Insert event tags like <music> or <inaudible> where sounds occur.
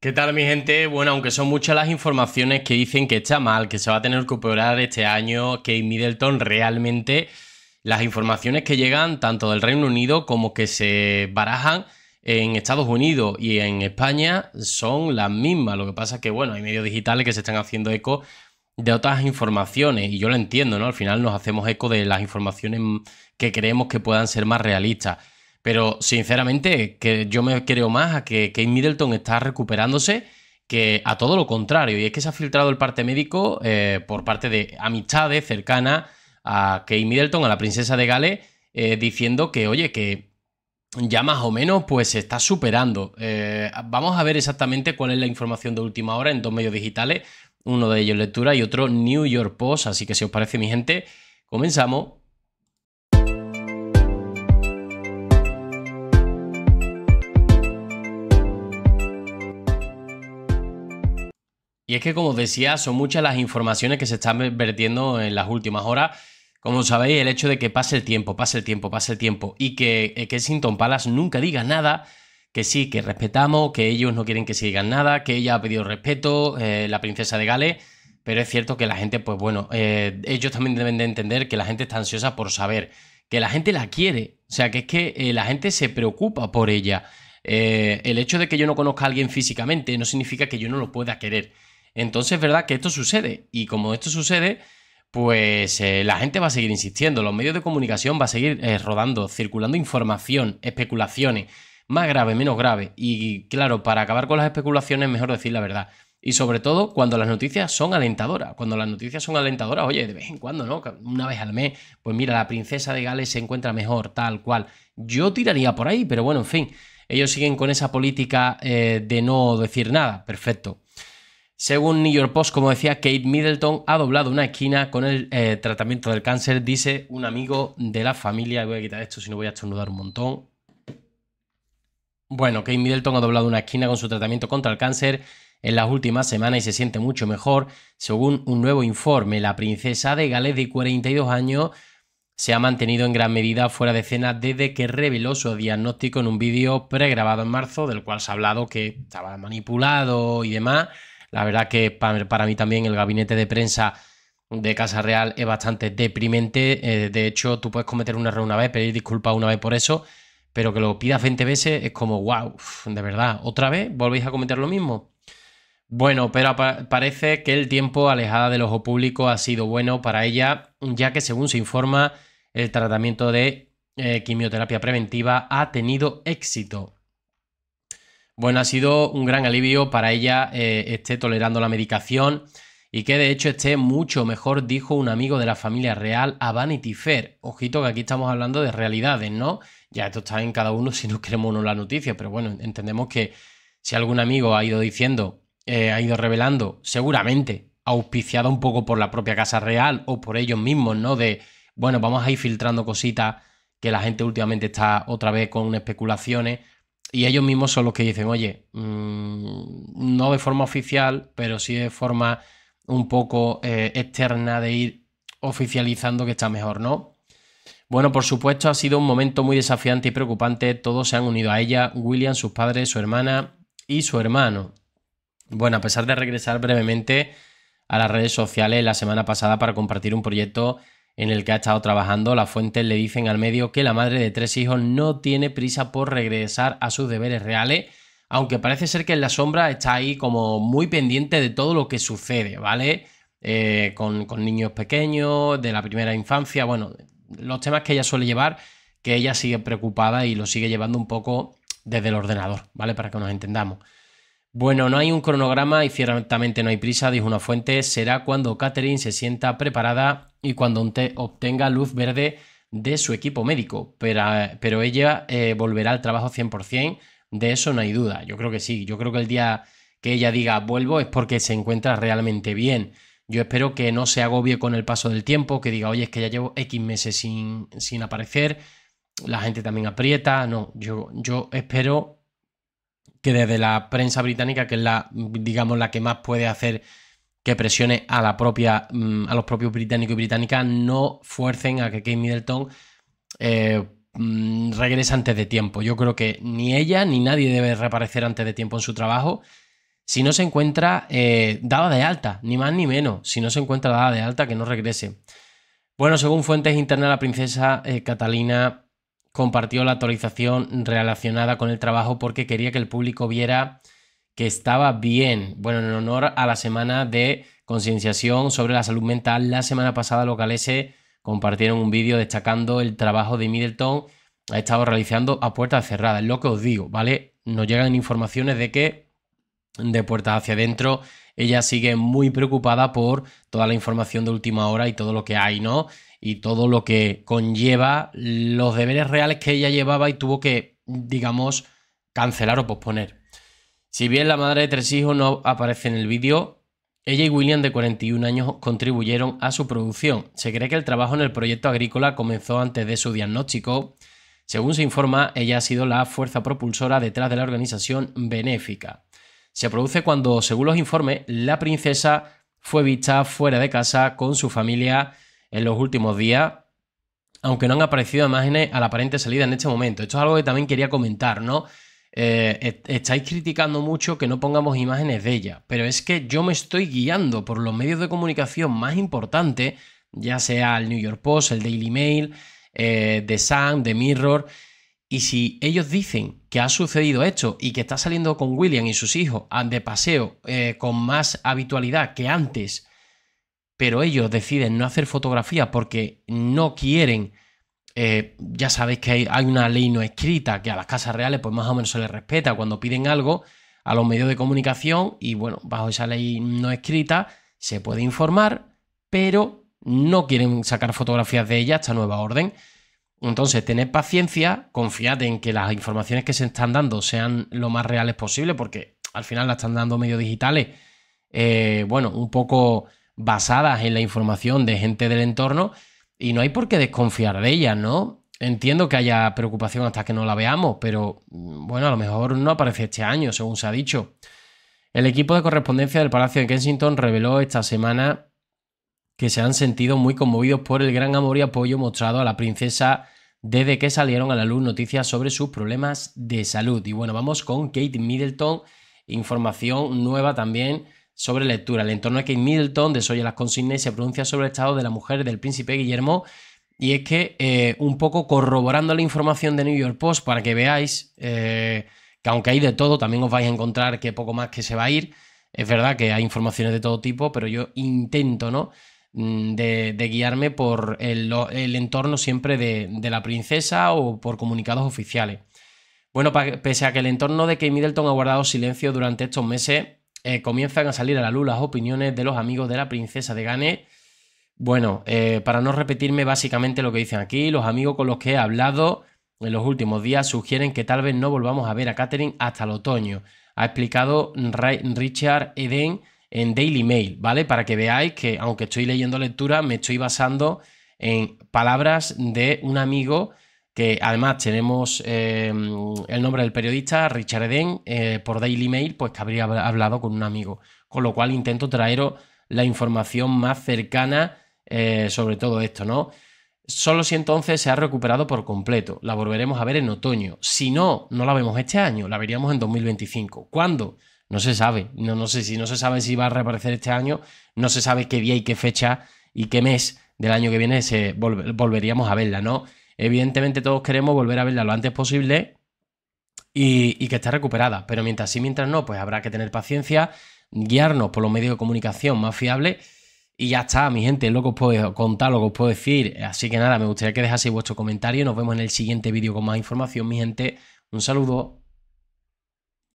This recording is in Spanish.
¿Qué tal mi gente? Bueno, aunque son muchas las informaciones que dicen que está mal, que se va a tener que operar este año, que Middleton realmente las informaciones que llegan tanto del Reino Unido como que se barajan en Estados Unidos y en España son las mismas. Lo que pasa es que, bueno, hay medios digitales que se están haciendo eco de otras informaciones y yo lo entiendo, ¿no? Al final nos hacemos eco de las informaciones que creemos que puedan ser más realistas. Pero sinceramente, que yo me creo más a que Kate Middleton está recuperándose que a todo lo contrario. Y es que se ha filtrado el parte médico eh, por parte de amistades cercanas a Kate Middleton, a la princesa de Gales, eh, diciendo que, oye, que ya más o menos pues se está superando. Eh, vamos a ver exactamente cuál es la información de última hora en dos medios digitales, uno de ellos Lectura y otro New York Post. Así que si os parece, mi gente, comenzamos. Y es que, como decía, son muchas las informaciones que se están vertiendo en las últimas horas. Como sabéis, el hecho de que pase el tiempo, pase el tiempo, pase el tiempo y que eh, Kensington Palace nunca diga nada, que sí, que respetamos, que ellos no quieren que se digan nada, que ella ha pedido respeto, eh, la princesa de Gales, pero es cierto que la gente, pues bueno, eh, ellos también deben de entender que la gente está ansiosa por saber, que la gente la quiere, o sea, que es que la gente se preocupa por ella. el hecho de que yo no conozca a alguien físicamente no significa que yo no lo pueda querer. Entonces es verdad que esto sucede y como esto sucede, pues eh, la gente va a seguir insistiendo, los medios de comunicación va a seguir eh, rodando, circulando información, especulaciones, más grave, menos grave. Y claro, para acabar con las especulaciones, mejor decir la verdad. Y sobre todo cuando las noticias son alentadoras. Cuando las noticias son alentadoras, oye, de vez en cuando, ¿no? Una vez al mes, pues mira, la princesa de Gales se encuentra mejor, tal cual. Yo tiraría por ahí, pero bueno, en fin. Ellos siguen con esa política eh, de no decir nada. Perfecto. Según New York Post, como decía, Kate Middleton ha doblado una esquina con el eh, tratamiento del cáncer, dice un amigo de la familia. Voy a quitar esto, si no voy a estornudar un montón. Bueno, Kate Middleton ha doblado una esquina con su tratamiento contra el cáncer en las últimas semanas y se siente mucho mejor. Según un nuevo informe, la princesa de Gales de 42 años se ha mantenido en gran medida fuera de escena desde que reveló su diagnóstico en un vídeo pregrabado en marzo, del cual se ha hablado que estaba manipulado y demás. La verdad que para mí también el gabinete de prensa de Casa Real es bastante deprimente. Eh, de hecho, tú puedes cometer un error una vez, pedir disculpas una vez por eso, pero que lo pidas 20 veces es como, wow, de verdad, otra vez volvéis a cometer lo mismo. Bueno, pero parece que el tiempo alejada del ojo público ha sido bueno para ella, ya que según se informa, el tratamiento de eh, quimioterapia preventiva ha tenido éxito. Bueno, ha sido un gran alivio para ella eh, esté tolerando la medicación y que de hecho esté mucho mejor, dijo un amigo de la familia real a Vanity Fair. Ojito que aquí estamos hablando de realidades, ¿no? Ya esto está en cada uno <laughs> si no queremos no la noticia, pero bueno, entendemos que si algún amigo ha ido diciendo, eh, ha ido revelando, seguramente auspiciado un poco por la propia Casa Real o por ellos mismos, ¿no? De, bueno, vamos a ir filtrando cositas que la gente últimamente está otra vez con especulaciones, y ellos mismos son los que dicen, oye, mm, no de forma oficial, pero sí de forma un poco eh, externa de ir oficializando que está mejor, ¿no? Bueno, por supuesto, ha sido un momento muy desafiante y preocupante. Todos se han unido a ella, William, sus padres, su hermana y su hermano. Bueno, a pesar de regresar brevemente a las redes sociales la semana pasada para compartir un proyecto en el que ha estado trabajando, las fuentes le dicen al medio que la madre de tres hijos no tiene prisa por regresar a sus deberes reales, aunque parece ser que en la sombra está ahí como muy pendiente de todo lo que sucede, ¿vale? Eh, con, con niños pequeños, de la primera infancia, bueno, los temas que ella suele llevar, que ella sigue preocupada y lo sigue llevando un poco desde el ordenador, ¿vale? Para que nos entendamos. Bueno, no hay un cronograma y ciertamente no hay prisa, dijo una fuente. Será cuando Catherine se sienta preparada y cuando obtenga luz verde de su equipo médico. Pero, pero ella eh, volverá al trabajo 100%, de eso no hay duda. Yo creo que sí, yo creo que el día que ella diga vuelvo es porque se encuentra realmente bien. Yo espero que no se agobie con el paso del tiempo, que diga, oye, es que ya llevo X meses sin, sin aparecer, la gente también aprieta. No, yo, yo espero que desde la prensa británica, que es la, digamos, la que más puede hacer que presione a la propia, mm, a los propios británicos y británicas, no fuercen a que Kate Middleton eh, mm, regrese antes de tiempo. Yo creo que ni ella ni nadie debe reaparecer antes de tiempo en su trabajo si no se encuentra eh, dada de alta, ni más ni menos, si no se encuentra dada de alta, que no regrese. Bueno, según fuentes internas, la princesa eh, Catalina compartió la actualización relacionada con el trabajo porque quería que el público viera que estaba bien. Bueno, en honor a la semana de concienciación sobre la salud mental, la semana pasada Localese compartieron un vídeo destacando el trabajo de Middleton. Ha estado realizando a puertas cerradas, es lo que os digo, ¿vale? Nos llegan informaciones de que de puertas hacia adentro ella sigue muy preocupada por toda la información de última hora y todo lo que hay, ¿no? y todo lo que conlleva los deberes reales que ella llevaba y tuvo que, digamos, cancelar o posponer. Si bien la madre de tres hijos no aparece en el vídeo, ella y William de 41 años contribuyeron a su producción. Se cree que el trabajo en el proyecto agrícola comenzó antes de su diagnóstico. Según se informa, ella ha sido la fuerza propulsora detrás de la organización benéfica. Se produce cuando, según los informes, la princesa fue vista fuera de casa con su familia en los últimos días, aunque no han aparecido imágenes a la aparente salida en este momento. Esto es algo que también quería comentar, ¿no? Eh, estáis criticando mucho que no pongamos imágenes de ella, pero es que yo me estoy guiando por los medios de comunicación más importantes, ya sea el New York Post, el Daily Mail, eh, The Sun, The Mirror, y si ellos dicen que ha sucedido esto y que está saliendo con William y sus hijos de paseo eh, con más habitualidad que antes, pero ellos deciden no hacer fotografía porque no quieren. Eh, ya sabéis que hay, una ley no escrita que a las casas reales, pues más o menos se les respeta cuando piden algo a los medios de comunicación. Y bueno, bajo esa ley no escrita se puede informar, pero no quieren sacar fotografías de ella esta nueva orden. Entonces, tened paciencia, confiad en que las informaciones que se están dando sean lo más reales posible, porque al final las están dando medios digitales, eh, bueno, un poco basadas en la información de gente del entorno y no hay por qué desconfiar de ellas, ¿no? Entiendo que haya preocupación hasta que no la veamos, pero mm, bueno, a lo mejor no aparece este año, según se ha dicho. El equipo de correspondencia del Palacio de Kensington reveló esta semana que se han sentido muy conmovidos por el gran amor y apoyo mostrado a la princesa desde que salieron a la luz noticias sobre sus problemas de salud. Y bueno, vamos con Kate Middleton, información nueva también sobre lectura. El entorno de Kate Middleton desoye las consignas y se pronuncia sobre el estado de la mujer del príncipe Guillermo. Y es que, eh, un poco corroborando la información de New York Post para que veáis eh, que, aunque hay de todo, también os vais a encontrar que poco más que se va a ir. Es verdad que hay informaciones de todo tipo, pero yo intento, ¿no? Mm, de, guiarme por el, entorno siempre de, de la princesa o por comunicados oficiales. Bueno, pese a que el entorno de Kate Middleton ha guardado silencio durante estos meses, eh, comienzan a salir a la luz las opiniones de los amigos de la princesa de Gane. Bueno, eh, para no repetirme básicamente lo que dicen aquí, los amigos con los que he hablado en los últimos días sugieren que tal vez no volvamos a ver a Catherine hasta el otoño. Ha explicado Richard Eden en Daily Mail, ¿vale? Para que veáis que aunque estoy leyendo lectura, me estoy basando en palabras de un amigo que además tenemos eh, el nombre del periodista, Richard Eden, eh, por Daily Mail, pues que habría hablado con un amigo. Con lo cual intento traeros la información más cercana eh, sobre todo esto, ¿no? Solo si entonces se ha recuperado por completo. La volveremos a ver en otoño. Si no, no la vemos este año, la veríamos en 2025. ¿Cuándo? No se sabe. No, no sé si no se sabe si va a reaparecer este año, no se sabe qué día y qué fecha y qué mes del año que viene se volveríamos a verla, ¿no? Evidentemente todos queremos volver a verla lo antes posible y, que esté recuperada, pero mientras sí, mientras no, pues habrá que tener paciencia, guiarnos por los medios de comunicación más fiables y ya está, mi gente, lo que os puedo contar, lo que os puedo decir. Así que nada, me gustaría que dejaseis vuestro comentario. Nos vemos en el siguiente vídeo con más información, mi gente. Un saludo.